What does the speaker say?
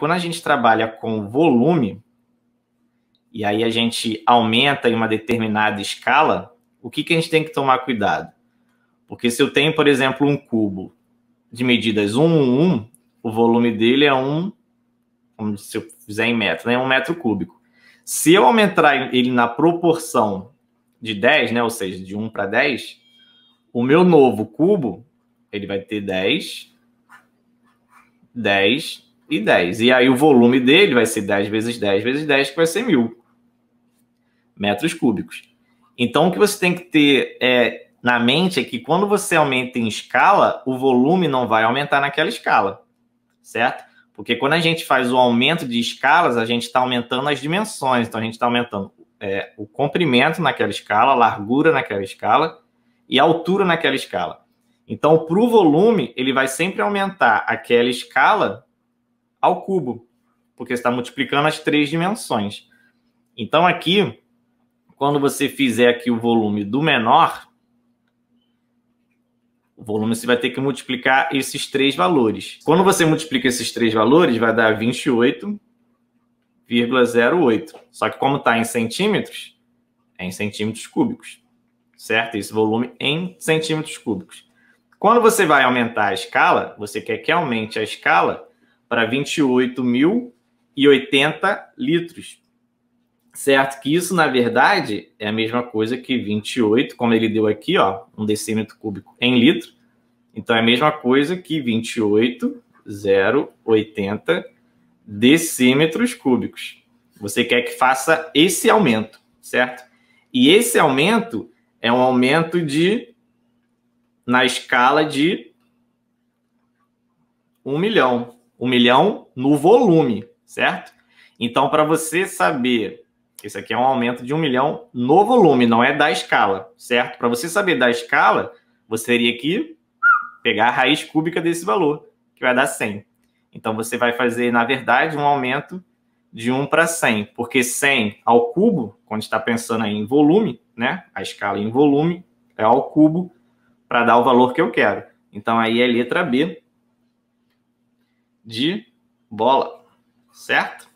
quando a gente trabalha com volume, e aí a gente aumenta em uma determinada escala, o que, que a gente tem que tomar cuidado? Porque se eu tenho, por exemplo, um cubo de medidas 1, 1, 1 o volume dele é 1, um, se eu fizer em metro, né, 1 um metro cúbico. Se eu aumentar ele na proporção de 10, né, ou seja, de 1 para 10, o meu novo cubo, ele vai ter 10, 10 e 10. E aí o volume dele vai ser 10 vezes 10 vezes 10, que vai ser mil metros cúbicos. Então, o que você tem que ter é, na mente é que quando você aumenta em escala, o volume não vai aumentar naquela escala, certo? Porque quando a gente faz o aumento de escalas, a gente está aumentando as dimensões. Então, a gente está aumentando é, o comprimento naquela escala, a largura naquela escala e a altura naquela escala. Então, para o volume, ele vai sempre aumentar aquela escala ao cubo, porque está multiplicando as três dimensões. Então aqui, quando você fizer aqui o volume do menor, o volume você vai ter que multiplicar esses três valores. Quando você multiplica esses três valores, vai dar 28,08. Só que como está em centímetros, é em centímetros cúbicos, certo? Esse volume em centímetros cúbicos. Quando você vai aumentar a escala, você quer que aumente a escala para 28.080 litros. Certo que isso, na verdade, é a mesma coisa que 28, como ele deu aqui, ó, um decímetro cúbico em litro. Então, é a mesma coisa que 28,080 decímetros cúbicos. Você quer que faça esse aumento, certo? E esse aumento é um aumento de, na escala de 1 milhão, um milhão no volume, certo? Então, para você saber, esse aqui é um aumento de um milhão no volume, não é da escala, certo? Para você saber da escala, você teria que pegar a raiz cúbica desse valor, que vai dar 100. Então, você vai fazer, na verdade, um aumento de 1 para 100, porque 100 ao cubo, quando está pensando em volume, né? A escala em volume é ao cubo para dar o valor que eu quero. Então, aí é letra B, de bola, certo?